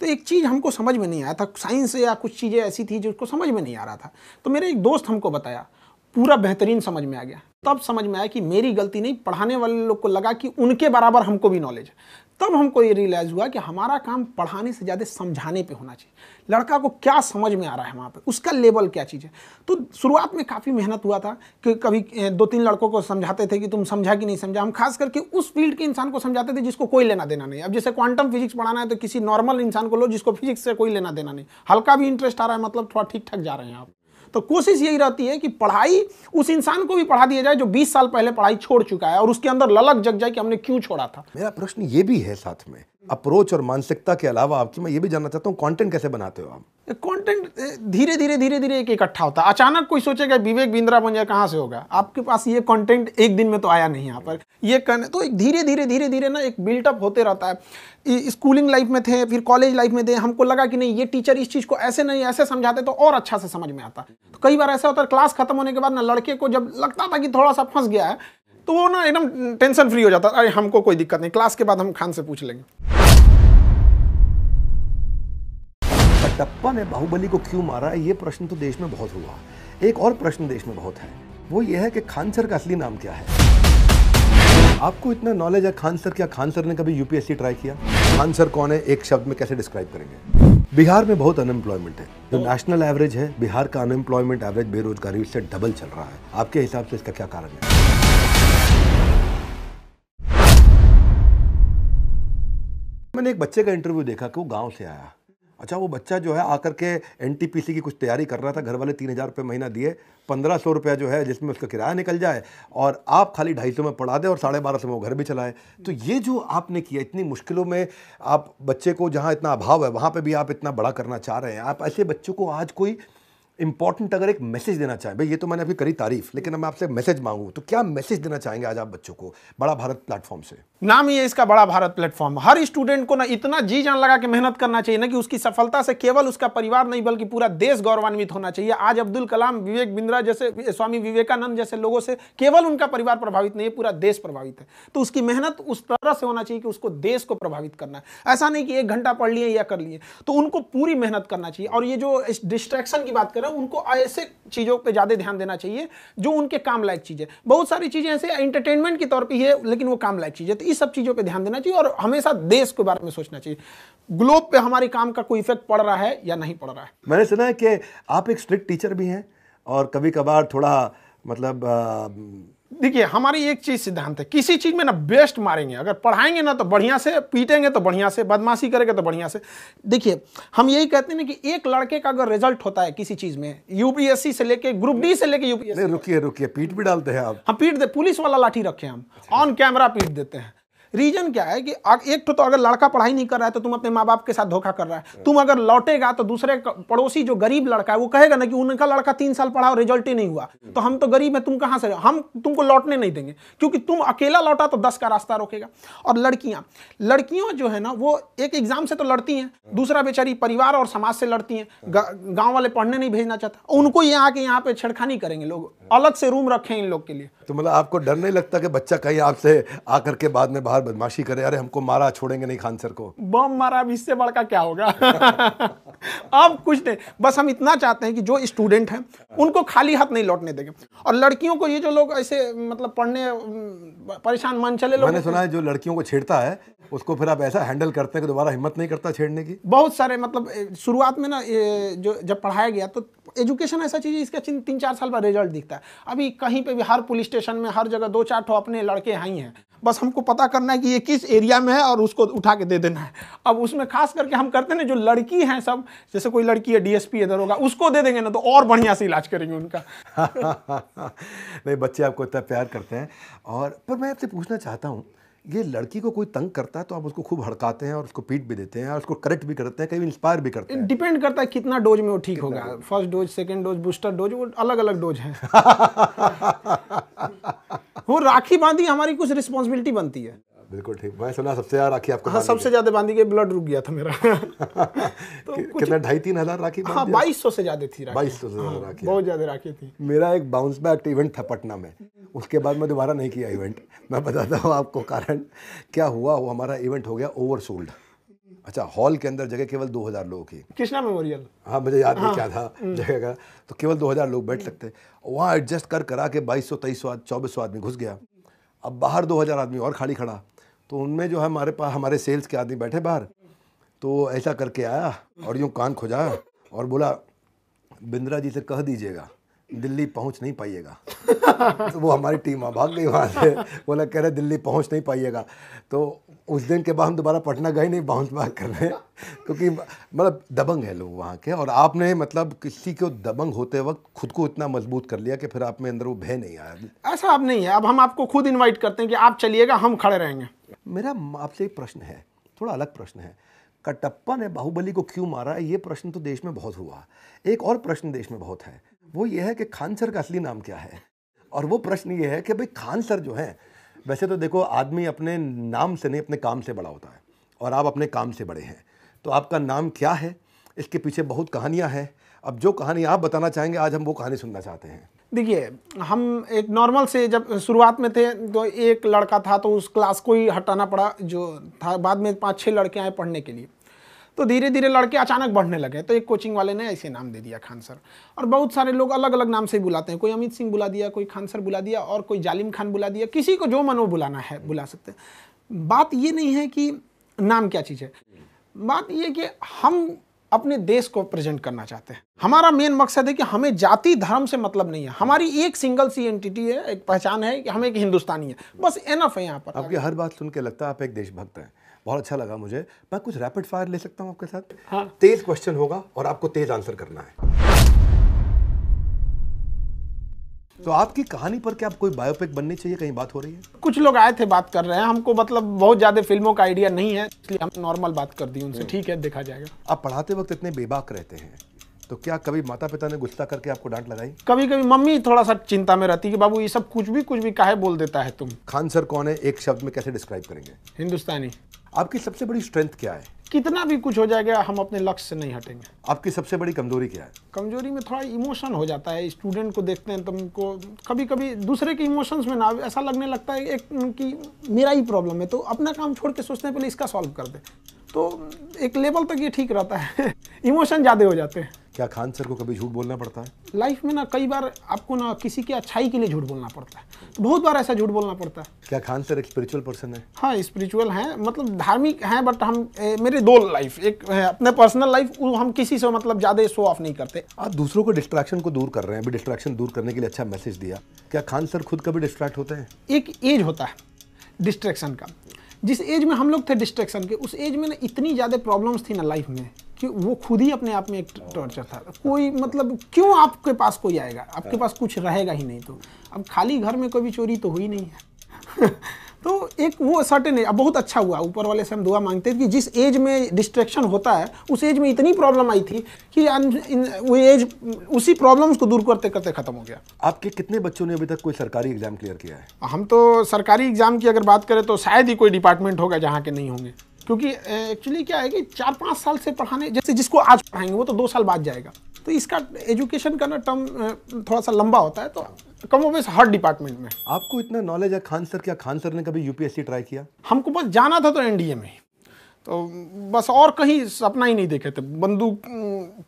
तो एक चीज़ हमको समझ में नहीं आया था साइंस या कुछ चीज़ें ऐसी थी जिसको समझ में नहीं आ रहा था तो मेरे एक दोस्त हमको बताया पूरा बेहतरीन समझ में आ गया तब समझ में आया कि मेरी गलती नहीं पढ़ाने वाले लोग को लगा कि उनके बराबर हमको भी नॉलेज है तब हमको ये रियलाइज़ हुआ कि हमारा काम पढ़ाने से ज़्यादा समझाने पे होना चाहिए लड़का को क्या समझ में आ रहा है वहाँ पे उसका लेवल क्या चीज़ है तो शुरुआत में काफ़ी मेहनत हुआ था कि कभी दो तीन लड़कों को समझाते थे कि तुम समझा कि नहीं समझा हम खास करके उस फील्ड के इंसान को समझाते थे जिसको कोई लेना देना नहीं अब जैसे क्वांटम फिजिक्स पढ़ाना है तो किसी नॉर्मल इंसान को लो जिसको फिजिक्स से कोई लेना देना नहीं हल्का भी इंटरेस्ट आ रहा है मतलब थोड़ा ठीक ठाक जा रहे हैं आप तो कोशिश यही रहती है कि पढ़ाई उस इंसान को भी पढ़ा दिया जाए जो 20 साल पहले पढ़ाई छोड़ चुका है और उसके अंदर ललक जग जाए कि हमने क्यों छोड़ा था मेरा प्रश्न ये भी है साथ में अप्रोच और मानसिकता के अलावा आपकी मैं ये भी जानना चाहता हूँ कंटेंट कैसे बनाते हो आप कंटेंट धीरे धीरे धीरे धीरे एक इकट्ठा होता है अचानक कोई सोचेगा विवेक बिंद्रा बन जाए कहाँ से होगा आपके पास ये कंटेंट एक दिन में तो आया नहीं यहाँ पर ये करने तो एक धीरे धीरे धीरे धीरे ना एक बिल्टअप होते रहता है स्कूलिंग लाइफ में थे फिर कॉलेज लाइफ में थे हमको लगा कि नहीं ये टीचर इस चीज़ को ऐसे नहीं ऐसे समझाते तो और अच्छा से समझ में आता तो कई बार ऐसा होता है क्लास खत्म होने के बाद ना लड़के को जब लगता था कि थोड़ा सा फंस गया है तो वो ना एकदम टेंशन फ्री हो जाता अरे हमको कोई दिक्कत नहीं क्लास के बाद हम खान से पूछ लेंगे कटप्पा ने बाहुबली को क्यों मारा ये प्रश्न तो देश में बहुत हुआ एक और प्रश्न देश में बहुत है वो ये है कि खान सर का असली नाम क्या है आपको इतना नॉलेज है खान सर क्या खान सर ने कभी यूपीएससी ट्राई किया खान सर कौन है एक शब्द में कैसे डिस्क्राइब करेंगे बिहार में बहुत अनएम्प्लॉयमेंट है जो नेशनल एवरेज है बिहार का अनएम्प्लॉयमेंट एवरेज बेरोजगारी उससे डबल चल रहा है आपके हिसाब से इसका क्या कारण है मैंने एक बच्चे का इंटरव्यू देखा कि वो गाँव से आया अच्छा वो बच्चा जो है आकर के एन की कुछ तैयारी कर रहा था घर वाले तीन हज़ार रुपये महीना दिए पंद्रह सौ रुपया जो है जिसमें उसका किराया निकल जाए और आप खाली ढाई सौ में पढ़ा दें और साढ़े बारह सौ में वो घर भी चलाए तो ये जो आपने किया इतनी मुश्किलों में आप बच्चे को जहाँ इतना अभाव है वहाँ पर भी आप इतना बड़ा करना चाह रहे हैं आप ऐसे बच्चों को आज कोई इंपॉर्टेंट अगर एक मैसेज देना चाहें भाई ये तो मैंने अभी करी तारीफ लेकिन मैं आपसे मैसेज मांगू तो क्या मैसेज देना चाहेंगे आज आप बच्चों को बड़ा भारत प्लेटफॉर्म से नाम ही है इसका बड़ा भारत प्लेटफॉर्म हर स्टूडेंट को ना इतना जी जान लगा के मेहनत करना चाहिए ना कि उसकी सफलता से केवल उसका परिवार नहीं बल्कि पूरा देश गौरवान्वित होना चाहिए आज अब्दुल कलाम विवेक बिंद्रा जैसे स्वामी विवेकानंद जैसे लोगों से केवल उनका परिवार प्रभावित नहीं है पूरा देश प्रभावित है तो उसकी मेहनत उस तरह से होना चाहिए कि उसको देश को प्रभावित करना है ऐसा नहीं कि एक घंटा पढ़ लिए या कर लिए तो उनको पूरी मेहनत करना चाहिए और ये जो डिस्ट्रैक्शन की बात करें वगैरह उनको ऐसे चीज़ों पे ज़्यादा ध्यान देना चाहिए जो उनके काम लायक चीज़ें बहुत सारी चीज़ें ऐसे एंटरटेनमेंट के तौर पर ही है लेकिन वो काम लायक चीज़ें तो इस सब चीज़ों पर ध्यान देना चाहिए और हमेशा देश के बारे में सोचना चाहिए ग्लोब पर हमारे काम का कोई इफेक्ट पड़ रहा है या नहीं पड़ रहा है मैंने सुना है कि आप एक स्ट्रिक्ट टीचर भी हैं और कभी कभार थोड़ा मतलब देखिए हमारी एक चीज सिद्धांत है किसी चीज में ना बेस्ट मारेंगे अगर पढ़ाएंगे ना तो बढ़िया से पीटेंगे तो बढ़िया से बदमाशी करेंगे तो बढ़िया से देखिए हम यही कहते हैं कि एक लड़के का अगर रिजल्ट होता है किसी चीज में यूपीएससी से लेके ग्रुप डी से लेके यूपीएससी रुकिए रुकिए पीट भी डालते हैं आप हम पीट दे पुलिस वाला लाठी रखे हम अच्छा। ऑन कैमरा पीट देते हैं रीजन क्या है कि एक तो अगर लड़का पढ़ाई नहीं कर रहा है तो तुम अपने माँ बाप के साथ धोखा कर रहा है तुम अगर लौटेगा तो दूसरे पड़ोसी जो गरीब लड़का है वो कहेगा ना कि उनका लड़का तीन साल पढ़ा और रिजल्ट ही नहीं हुआ तो हम तो गरीब है तुम कहाँ से हम तुमको लौटने नहीं देंगे क्योंकि तुम अकेला लौटा तो दस का रास्ता रोकेगा और लड़कियां लड़कियों जो है ना वो एक एग्जाम से तो लड़ती हैं दूसरा बेचारी परिवार और समाज से लड़ती हैं गांव वाले पढ़ने नहीं भेजना चाहता उनको ये आके यहाँ पे छेड़खानी करेंगे लोग अलग से रूम रखें इन लोग के लिए तो मतलब आपको डर नहीं लगता कि बच्चा कहीं आपसे आकर के बाद में बाहर बदमाशी करे अरे हमको मारा छोड़ेंगे नहीं खान सर को बम मारा अब इससे बड़का क्या होगा अब कुछ नहीं बस हम इतना चाहते हैं कि जो स्टूडेंट हैं उनको खाली हाथ नहीं लौटने देंगे और लड़कियों को ये जो लोग ऐसे मतलब पढ़ने परेशान मन चले लोग मैंने सुना है जो लड़कियों को छेड़ता है उसको फिर आप ऐसा हैंडल करते हैं कि दोबारा हिम्मत नहीं करता छेड़ने की बहुत सारे मतलब शुरुआत में ना जो जब पढ़ाया गया तो एजुकेशन ऐसा चीज़ है इसका तीन चार साल बाद रिजल्ट दिखता है अभी कहीं पे भी हर पुलिस स्टेशन में हर जगह दो चार ठो अपने लड़के आई हैं बस हमको पता करना है कि ये किस एरिया में है और उसको उठा के दे देना है अब उसमें खास करके हम करते हैं जो लड़की हैं सब जैसे कोई लड़की है डीएसपी इधर होगा उसको दे देंगे ना तो और बढ़िया से इलाज करेंगे उनका नहीं बच्चे आपको इतना प्यार करते हैं और पर मैं आपसे पूछना चाहता हूँ ये लड़की को कोई तंग करता है तो आप उसको खूब हड़काते हैं और उसको पीट भी देते हैं और उसको करेक्ट भी करते हैं कहीं इंस्पायर भी करते हैं डिपेंड करता है कितना डोज में वो ठीक होगा first dose second dose booster dose वो अलग अलग डोज है वो राखी बांधी हमारी कुछ रिस्पॉन्सिबिलिटी बनती है बिल्कुल ठीक मैं सुना सबसे ज़्यादा राखी आपको हाँ सबसे ज़्यादा बांधी गई ब्लड रुक गया था मेरा तो कितना ढाई तीन हज़ार राखी हाँ बाईस सौ से ज़्यादा थी बाईस सौ से ज़्यादा हाँ, राखी बहुत ज़्यादा राखी थी मेरा एक बाउंस बैक इवेंट था पटना में उसके बाद मैं दोबारा नहीं किया इवेंट मैं बताता हूँ आपको कारण क्या हुआ वो हमारा इवेंट हो गया ओवर सोल्ड अच्छा हॉल के अंदर जगह केवल दो हजार लोगों की कृष्णा मेमोरियल हाँ मुझे याद नहीं हाँ। क्या था हम्म। जगह का तो केवल दो हजार लोग बैठ सकते वहाँ एडजस्ट कर करा के बाईस सौ तेईस सौ चौबीस सौ आदमी घुस गया अब बाहर दो हजार आदमी और खाली खड़ा तो उनमें जो है हमारे पास हमारे सेल्स के आदमी बैठे बाहर तो ऐसा करके आया और यूँ कान खोजा और बोला बिंद्रा जी से कह दीजिएगा दिल्ली पहुंच नहीं पाइएगा तो वो हमारी टीम भाग गई वहाँ से बोला कह रहे दिल्ली पहुंच नहीं पाइएगा तो उस दिन के बाद हम दोबारा पटना गए नहीं बाउंस बैक करने क्योंकि मतलब दबंग है लोग वहाँ के और आपने मतलब किसी को दबंग होते वक्त खुद को इतना मजबूत कर लिया कि फिर आप में अंदर वो भय नहीं आया ऐसा आप नहीं है अब हम आपको खुद इन्वाइट करते हैं कि आप चलिएगा हम खड़े रहेंगे मेरा आपसे एक प्रश्न है थोड़ा अलग प्रश्न है कटप्पा ने बाहुबली को क्यों मारा ये प्रश्न तो देश में बहुत हुआ एक और प्रश्न देश में बहुत है वो ये है कि खान सर का असली नाम क्या है और वो प्रश्न ये है कि भाई खान सर जो है वैसे तो देखो आदमी अपने नाम से नहीं अपने काम से बड़ा होता है और आप अपने काम से बड़े हैं तो आपका नाम क्या है इसके पीछे बहुत कहानियाँ हैं अब जो कहानी आप बताना चाहेंगे आज हम वो कहानी सुनना चाहते हैं देखिए हम एक नॉर्मल से जब शुरुआत में थे तो एक लड़का था तो उस क्लास को ही हटाना पड़ा जो था बाद में पाँच छः लड़के आए पढ़ने के लिए तो धीरे धीरे लड़के अचानक बढ़ने लगे तो एक कोचिंग वाले ने ऐसे नाम दे दिया खान सर और बहुत सारे लोग अलग अलग नाम से बुलाते हैं कोई अमित सिंह बुला दिया कोई खान सर बुला दिया और कोई जालिम खान बुला दिया किसी को जो मनो बुलाना है बुला सकते बात ये नहीं है कि नाम क्या चीज़ है बात ये कि हम अपने देश को प्रेजेंट करना चाहते हैं हमारा मेन मकसद है कि हमें जाति धर्म से मतलब नहीं है हमारी एक सिंगल सी एंटिटी है एक पहचान है कि हम एक हिंदुस्तानी है बस एनफ है यहाँ पर आपकी हर बात सुन के लगता है आप एक देशभक्त हैं बहुत अच्छा लगा मुझे मैं कुछ रैपिड फायर ले सकता हूँ आपके साथ हाँ तेज क्वेश्चन होगा और आपको तेज आंसर करना है तो आपकी कहानी पर क्या आप कोई बायोपिक बननी चाहिए कहीं बात हो रही है कुछ लोग आए थे बात कर रहे हैं हमको मतलब बहुत ज्यादा फिल्मों का आइडिया नहीं है इसलिए हम नॉर्मल बात कर दी उनसे हम्म। ठीक है देखा जाएगा आप पढ़ाते वक्त इतने बेबाक रहते हैं तो क्या कभी माता पिता ने गुस्सा करके आपको डांट लगाई कभी कभी मम्मी थोड़ा सा चिंता में रहती कि बाबू ये सब कुछ भी कुछ भी काहे बोल देता है तुम खान सर कौन है एक शब्द में कैसे डिस्क्राइब करेंगे हिंदुस्तानी आपकी सबसे बड़ी स्ट्रेंथ क्या है कितना भी कुछ हो जाएगा हम अपने लक्ष्य से नहीं हटेंगे आपकी सबसे बड़ी कमजोरी क्या है कमजोरी में थोड़ा इमोशन हो जाता है स्टूडेंट को देखते हैं तो उनको कभी कभी दूसरे के इमोशंस में ना ऐसा लगने लगता है एक कि मेरा ही प्रॉब्लम है तो अपना काम छोड़ के सोचते हैं पहले इसका सॉल्व कर दे तो एक लेवल तक ये ठीक रहता है इमोशन ज़्यादा हो जाते हैं क्या खान सर को कभी झूठ बोलना पड़ता है लाइफ में ना कई बार आपको ना किसी की अच्छाई के लिए झूठ बोलना पड़ता है बहुत बार ऐसा झूठ बोलना पड़ता है क्या खान सर एक स्पिरिचुअल पर्सन है हाँ स्पिरिचुअल हैं मतलब धार्मिक हैं बट हम ए, मेरे दो लाइफ एक अपने पर्सनल लाइफ हम किसी से मतलब ज़्यादा शो ऑफ नहीं करते आप दूसरों को डिस्ट्रैक्शन को दूर कर रहे हैं अभी डिस्ट्रैक्शन दूर करने के लिए अच्छा मैसेज दिया क्या खान सर खुद कभी डिस्ट्रैक्ट होते हैं एक एज होता है डिस्ट्रैक्शन का जिस एज में हम लोग थे डिस्ट्रैक्शन के उस एज में ना इतनी ज़्यादा प्रॉब्लम्स थी ना लाइफ में कि वो खुद ही अपने आप में एक टॉर्चर था कोई मतलब क्यों आपके पास कोई आएगा आपके पास कुछ रहेगा ही नहीं तो अब खाली घर में कोई चोरी तो हुई नहीं है तो एक वो सर्टेन अब बहुत अच्छा हुआ ऊपर वाले से हम दुआ मांगते हैं कि जिस एज में डिस्ट्रैक्शन होता है उस एज में इतनी प्रॉब्लम आई थी कि वो एज उसी प्रॉब्लम्स को दूर करते करते खत्म हो गया आपके कितने बच्चों ने अभी तक कोई सरकारी एग्जाम क्लियर किया है हम तो सरकारी एग्जाम की अगर बात करें तो शायद ही कोई डिपार्टमेंट होगा जहाँ के नहीं होंगे क्योंकि एक्चुअली क्या है कि चार पाँच साल से पढ़ाने जैसे जिसको आज पढ़ाएंगे वो तो दो साल बाद जाएगा तो इसका एजुकेशन का ना टर्म थोड़ा सा लंबा होता है तो कम ऑफ हर डिपार्टमेंट में आपको इतना नॉलेज है खान सर क्या खान सर ने कभी यूपीएससी ट्राई किया हमको बस जाना था तो एनडीए में तो बस और कहीं सपना ही नहीं देखे थे बंदूक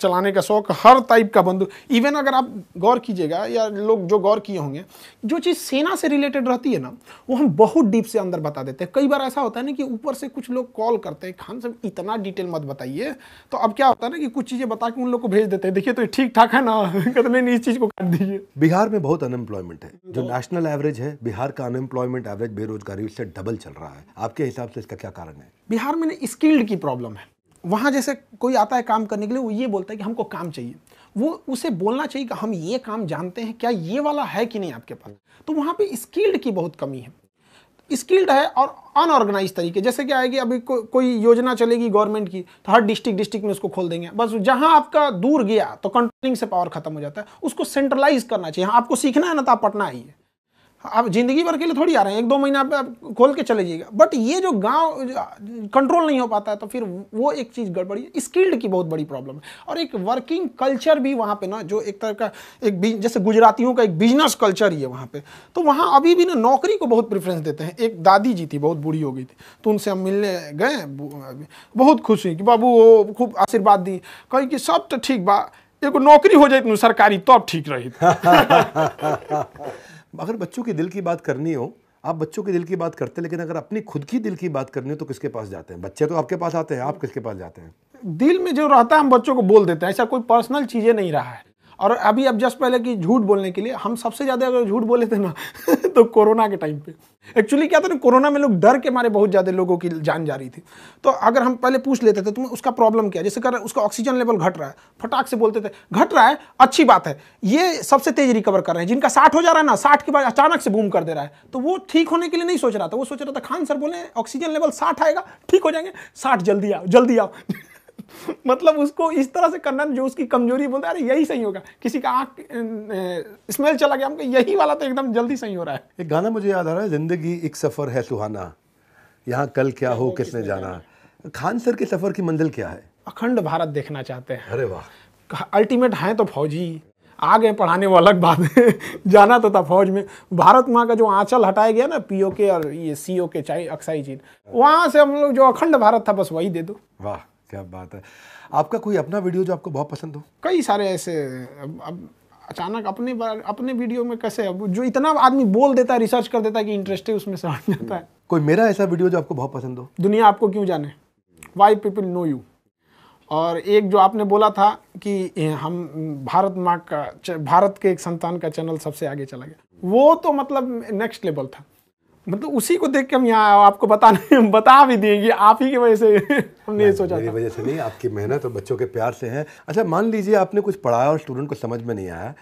चलाने का शौक हर टाइप का बंदूक इवन अगर आप गौर कीजिएगा या लोग जो गौर किए होंगे जो चीज़ सेना से रिलेटेड रहती है ना वो हम बहुत डीप से अंदर बता देते हैं कई बार ऐसा होता है ना कि ऊपर से कुछ लोग कॉल करते हैं खान साहब इतना डिटेल मत बताइए तो अब क्या होता है ना कि कुछ चीज़ें बता के उन लोग को भेज देते हैं देखिए तो ठीक ठाक है ना कहते नहीं इस चीज़ को काट दीजिए बिहार में बहुत अनएम्प्लॉयमेंट है जो नेशनल तो एवरेज है बिहार का अनएम्प्लॉयमेंट एवरेज बेरोजगारी उससे डबल चल रहा है आपके हिसाब से इसका क्या कारण है बिहार में स्किल्ड की प्रॉब्लम है वहाँ जैसे कोई आता है काम करने के लिए वो ये बोलता है कि हमको काम चाहिए वो उसे बोलना चाहिए कि हम ये काम जानते हैं क्या ये वाला है कि नहीं आपके पास तो वहाँ पे स्किल्ड की बहुत कमी है स्किल्ड है और अनऑर्गेनाइज तरीके जैसे क्या आएगी अभी को, कोई योजना चलेगी गवर्नमेंट की तो हर डिस्ट्रिक्ट डिस्ट्रिक्ट में उसको खोल देंगे बस जहां आपका दूर गया तो कंट्रोलिंग से पावर खत्म हो जाता है उसको सेंट्रलाइज करना चाहिए हाँ आपको सीखना है ना तो आप पटना आइए आप जिंदगी भर के लिए थोड़ी आ रहे हैं एक दो महीना पे आप खोल के चले जाइएगा बट ये जो गांव कंट्रोल नहीं हो पाता है तो फिर वो एक चीज़ गड़बड़ी है स्किल्ड की बहुत बड़ी प्रॉब्लम है और एक वर्किंग कल्चर भी वहाँ पे ना जो एक तरह का एक जैसे गुजरातियों का एक बिजनेस कल्चर ही है वहाँ पे तो वहाँ अभी भी ना नौकरी को बहुत प्रेफरेंस देते हैं एक दादी जी थी बहुत बूढ़ी हो गई थी तो उनसे हम मिलने गए बहुत खुश हुई कि बाबू वो खूब आशीर्वाद दी कहीं कि सब तो ठीक बा एक नौकरी हो जाए तो सरकारी तब ठीक रही अगर बच्चों के दिल की बात करनी हो आप बच्चों के दिल की बात करते हैं लेकिन अगर अपनी खुद की दिल की बात करनी हो तो किसके पास जाते हैं बच्चे तो आपके पास आते हैं आप किसके पास जाते हैं दिल में जो रहता है हम बच्चों को बोल देते हैं ऐसा कोई पर्सनल चीज़ें नहीं रहा है और अभी अब जस्ट पहले कि झूठ बोलने के लिए हम सबसे ज़्यादा अगर झूठ बोले थे ना तो कोरोना के टाइम पे एक्चुअली क्या था ना कोरोना में लोग डर के मारे बहुत ज़्यादा लोगों की जान जा रही थी तो अगर हम पहले पूछ लेते थे तो तुम्हें उसका प्रॉब्लम क्या जैसे कर उसका ऑक्सीजन लेवल घट रहा है फटाक से बोलते थे घट रहा है अच्छी बात है ये सबसे तेज रिकवर कर रहे हैं जिनका साठ हो जा रहा है ना साठ के बाद अचानक से बूम कर दे रहा है तो वो ठीक होने के लिए नहीं सोच रहा था वो सोच रहा था खान सर बोले ऑक्सीजन लेवल साठ आएगा ठीक हो जाएंगे साठ जल्दी आओ जल्दी आओ मतलब उसको इस तरह से करना जो उसकी कमजोरी बोलता है अरे यही सही होगा किसी का आँख स्मेल चला गया हमको यही वाला तो एकदम जल्दी सही हो रहा है एक गाना मुझे याद आ रहा है ज़िंदगी एक सफ़र है सुहाना यहाँ कल क्या हो किसने जाना खान सर के सफ़र की मंजिल क्या है अखंड भारत देखना चाहते हैं अरे वाह अल्टीमेट हैं तो फौजी आ गए पढ़ाने वो अलग बात है जाना तो था फौज में भारत माँ का जो आंचल हटाया गया ना पीओके और ये सीओके चाहे अक्साई चीन वहां से हम लोग जो अखंड भारत था बस वही दे दो वाह क्या बात है आपका कोई अपना वीडियो जो आपको बहुत पसंद हो कई सारे ऐसे अब, अब अचानक अपने बार अपने वीडियो में कैसे अब जो इतना आदमी बोल देता है रिसर्च कर देता है कि इंटरेस्ट है उसमें समझ जाता है कोई मेरा ऐसा वीडियो जो आपको बहुत पसंद हो दुनिया आपको क्यों जाने वाई पीपल नो यू और एक जो आपने बोला था कि हम भारत माँ का भारत के एक संतान का चैनल सबसे आगे चला गया वो तो मतलब नेक्स्ट लेवल था मतलब उसी को देख के हम यहाँ आए आपको बताने बता भी दिए कि आप ही की वजह से हमने ये सोचा मेरी वजह से नहीं आपकी मेहनत और बच्चों के प्यार से है अच्छा मान लीजिए आपने कुछ पढ़ाया और स्टूडेंट को समझ में नहीं आया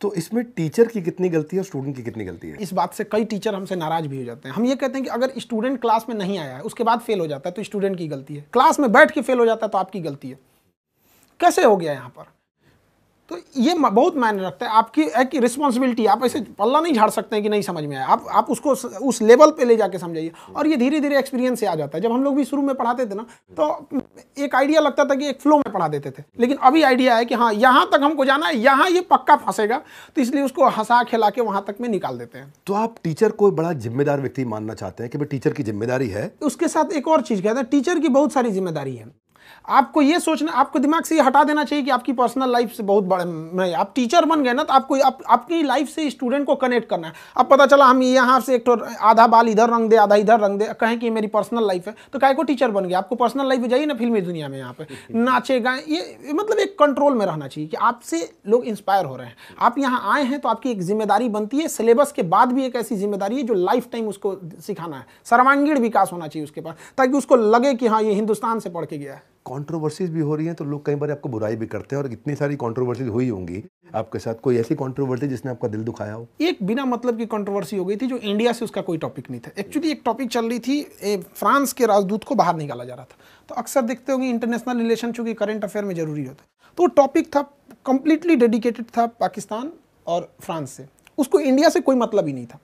तो इसमें टीचर की कितनी गलती है और स्टूडेंट की कितनी गलती है इस बात से कई टीचर हमसे नाराज भी हो जाते हैं हम ये कहते हैं कि अगर स्टूडेंट क्लास में नहीं आया है उसके बाद फेल हो जाता है तो स्टूडेंट की गलती है क्लास में बैठ के फेल हो जाता है तो आपकी गलती है कैसे हो गया यहाँ पर तो ये बहुत मायने रखता है आपकी एक रिस्पॉन्सिबिलिटी आप ऐसे पल्ला नहीं झाड़ सकते हैं कि नहीं समझ में आया आप आप उसको उस लेवल पे ले जाके समझाइए और ये धीरे धीरे एक्सपीरियंस से आ जाता है जब हम लोग भी शुरू में पढ़ाते थे ना तो एक आइडिया लगता था कि एक फ्लो में पढ़ा देते थे लेकिन अभी आइडिया है कि हाँ यहाँ तक हमको जाना है यहाँ ये पक्का फंसेगा तो इसलिए उसको हंसा खिला के वहाँ तक में निकाल देते हैं तो आप टीचर को बड़ा जिम्मेदार व्यक्ति मानना चाहते हैं कि भाई टीचर की जिम्मेदारी है उसके साथ एक और चीज़ कहते हैं टीचर की बहुत सारी जिम्मेदारी है आपको ये सोचना आपको दिमाग से ये हटा देना चाहिए कि आपकी पर्सनल लाइफ से बहुत बड़े आप टीचर बन गए ना तो आपको आप, आपकी लाइफ से स्टूडेंट को कनेक्ट करना है अब पता चला हम यहाँ से एक तो आधा बाल इधर रंग दे आधा इधर रंग दे कहें कि मेरी पर्सनल लाइफ है तो कहे को टीचर बन गया आपको पर्सनल लाइफ जाइए ना फिल्मी दुनिया में यहाँ पर नाचे गाएँ ये मतलब एक कंट्रोल में रहना चाहिए कि आपसे लोग इंस्पायर हो रहे हैं आप यहाँ आए हैं तो आपकी एक जिम्मेदारी बनती है सिलेबस के बाद भी एक ऐसी जिम्मेदारी है जो लाइफ टाइम उसको सिखाना है सर्वांगीण विकास होना चाहिए उसके पास ताकि उसको लगे कि हाँ ये हिंदुस्तान से पढ़ के गया है कंट्रोवर्सीज भी हो रही हैं तो लोग कई बार आपको बुराई भी करते हैं और इतनी सारी कंट्रोवर्सीज हुई होंगी आपके साथ कोई ऐसी कंट्रोवर्सी जिसने आपका दिल दुखाया हो एक बिना मतलब की कंट्रोवर्सी हो गई थी जो इंडिया से उसका कोई टॉपिक नहीं था एक्चुअली एक टॉपिक चल रही थी ए, फ्रांस के राजदूत को बाहर निकाला जा रहा था तो अक्सर देखते होंगे इंटरनेशनल रिलेशन चूंकि करंट अफेयर में जरूरी होता है तो टॉपिक था कंप्लीटली डेडिकेटेड था पाकिस्तान और फ्रांस से उसको इंडिया से कोई मतलब ही नहीं था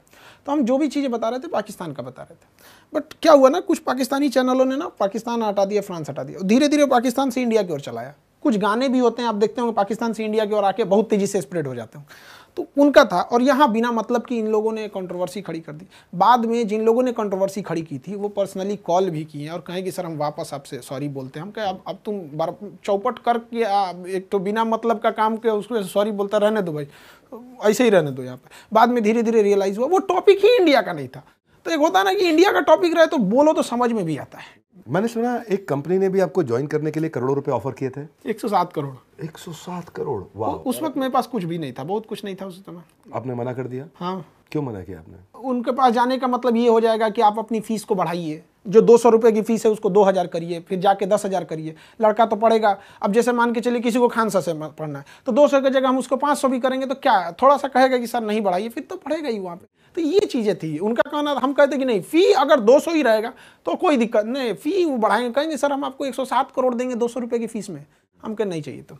तो हम जो भी चीज़ें बता रहे थे पाकिस्तान का बता रहे थे बट क्या हुआ ना कुछ पाकिस्तानी चैनलों ने ना पाकिस्तान हटा दिया फ्रांस हटा दिया धीरे धीरे पाकिस्तान से इंडिया की ओर चलाया कुछ गाने भी होते हैं आप देखते होंगे पाकिस्तान से इंडिया की ओर आके बहुत तेज़ी से स्प्रेड हो जाते हैं तो उनका था और यहाँ बिना मतलब कि इन लोगों ने कंट्रोवर्सी खड़ी कर दी बाद में जिन लोगों ने कंट्रोवर्सी खड़ी की थी वो पर्सनली कॉल भी किए और कहें कि सर हम वापस आपसे सॉरी बोलते हैं हम कहें अब अब तुम बार चौपट करके एक तो बिना मतलब का काम के उसको सॉरी बोलता रहने दो भाई तो ऐसे ही रहने दो यहाँ पर बाद में धीरे धीरे रियलाइज़ हुआ वो टॉपिक ही इंडिया का नहीं था तो एक होता ना कि इंडिया का टॉपिक रहे तो बोलो तो समझ में भी आता है मैंने सुना एक कंपनी ने भी आपको ज्वाइन करने के लिए करोड़ों रुपए ऑफर किए थे 107 करोड़ 107 करोड़ वाह उस वक्त मेरे पास कुछ भी नहीं था बहुत कुछ नहीं था उस समय आपने मना कर दिया हाँ क्यों मना किया आपने उनके पास जाने का मतलब ये हो जाएगा कि आप अपनी फीस को बढ़ाइए जो दो सौ रुपये की फीस है उसको दो हज़ार करिए फिर जाके दस हज़ार करिए लड़का तो पढ़ेगा अब जैसे मान के चलिए किसी को खानसा से पढ़ना है तो दो सौ की जगह हम उसको पाँच सौ भी करेंगे तो क्या थोड़ा सा कहेगा कि सर नहीं बढ़ाइए फिर तो पढ़ेगा ही वहाँ पर तो ये चीज़ें थी उनका कहना हम कहते कि नहीं फ़ी अगर दो सौ ही रहेगा तो कोई दिक्कत नहीं फ़ी वो बढ़ाएंगे कहेंगे सर हम आपको एक सौ सात करोड़ देंगे दो सौ रुपये की फ़ीस में हम कह नहीं चाहिए तो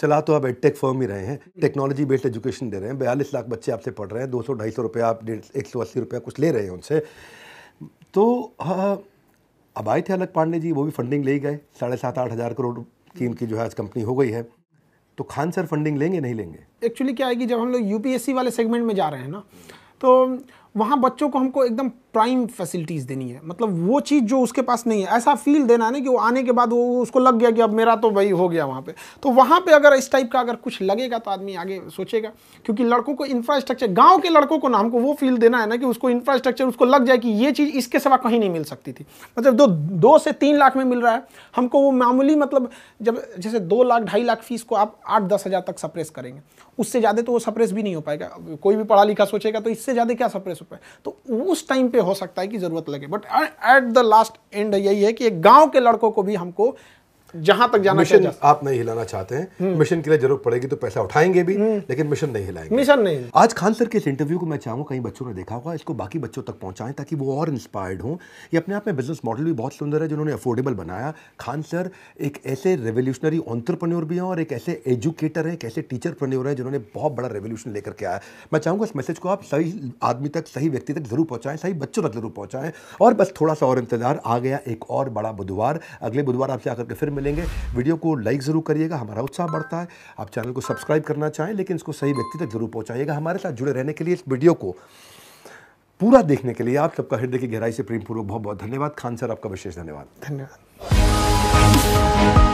चला तो आप एडटेक फर्म ही रहे हैं टेक्नोलॉजी बेस्ड एजुकेशन दे रहे हैं बयालीस लाख बच्चे आपसे पढ़ रहे हैं दो सौ ढाई सौ रुपये आप डेढ़ एक सौ अस्सी रुपया कुछ ले रहे हैं उनसे तो हाँ, हाँ, आए थे अलग पांडे जी वो भी फंडिंग ले गए साढ़े सात आठ हज़ार करोड़ की इनकी जो है आज कंपनी हो गई है तो खान सर फंडिंग लेंगे नहीं लेंगे एक्चुअली क्या है कि जब हम लोग यूपीएससी वाले सेगमेंट में जा रहे हैं ना तो वहाँ बच्चों को हमको एकदम प्राइम फैसिलिटीज़ देनी है मतलब वो चीज़ जो उसके पास नहीं है ऐसा फील देना है ना कि वो आने के बाद वो उसको लग गया कि अब मेरा तो भाई हो गया वहाँ पे तो वहाँ पे अगर इस टाइप का अगर कुछ लगेगा तो आदमी आगे सोचेगा क्योंकि लड़कों को इंफ्रास्ट्रक्चर गाँव के लड़कों को ना हमको वो फील देना है ना कि उसको इंफ्रास्ट्रक्चर उसको लग जाए कि ये चीज़ इसके सिवा कहीं नहीं मिल सकती थी मतलब दो दो से तीन लाख में मिल रहा है हमको वो मामूली मतलब जब जैसे दो लाख ढाई लाख फीस को आप आठ दस हज़ार तक सप्रेस करेंगे उससे ज़्यादा तो वो सप्रेस भी नहीं हो पाएगा कोई भी पढ़ा लिखा सोचेगा तो इससे ज़्यादा क्या सप्रेस हो पाए तो उस टाइम पे हो सकता है कि ज़रूरत लगे but at the last end यही है कि एक गांव के लड़कों को भी हमको जहां तक जाना मिशन जा आप नहीं हिलाना चाहते हैं हम्म। मिशन के लिए तो जरूरत पड़ेगी तो पैसा उठाएंगे भी हम्म। लेकिन मिशन नहीं हिलाएंगे मिशन नहीं आज खान सर के इस इंटरव्यू को मैं चाहूंगा कई बच्चों ने देखा होगा इसको बाकी बच्चों तक पहुंचाएं ताकि वो और इंस्पायर्ड हों ये अपने आप में बिजनेस मॉडल भी बहुत सुंदर है जिन्होंने अफोर्डेबल बनाया खान सर एक ऐसे रेवोल्यूशनरी ऑन्टरप्रन्योर भी हैं और एक ऐसे एजुकेटर हैं एक ऐसे टीचर प्रन्योर हैं जिन्होंने बहुत बड़ा रेवोल्यूशन लेकर के आया मैं चाहूंगा इस मैसेज को आप सही आदमी तक सही व्यक्ति तक जरूर पहुंचाएं सही बच्चों तक जरूर पहुंचाएं और बस थोड़ा सा और इंतजार आ गया एक और बड़ा बुधवार अगले बुधवार आपसे आकर के फिर मिलेंगे वीडियो को लाइक ज़रूर करिएगा हमारा उत्साह बढ़ता है आप चैनल को सब्सक्राइब करना चाहें लेकिन इसको सही व्यक्ति तक जरूर पहुँचाइएगा हमारे साथ जुड़े रहने के लिए इस वीडियो को पूरा देखने के लिए आप सबका हृदय की गहराई से प्रेमपूर्वक बहुत बहुत धन्यवाद खान सर आपका विशेष धन्यवाद धन्यवाद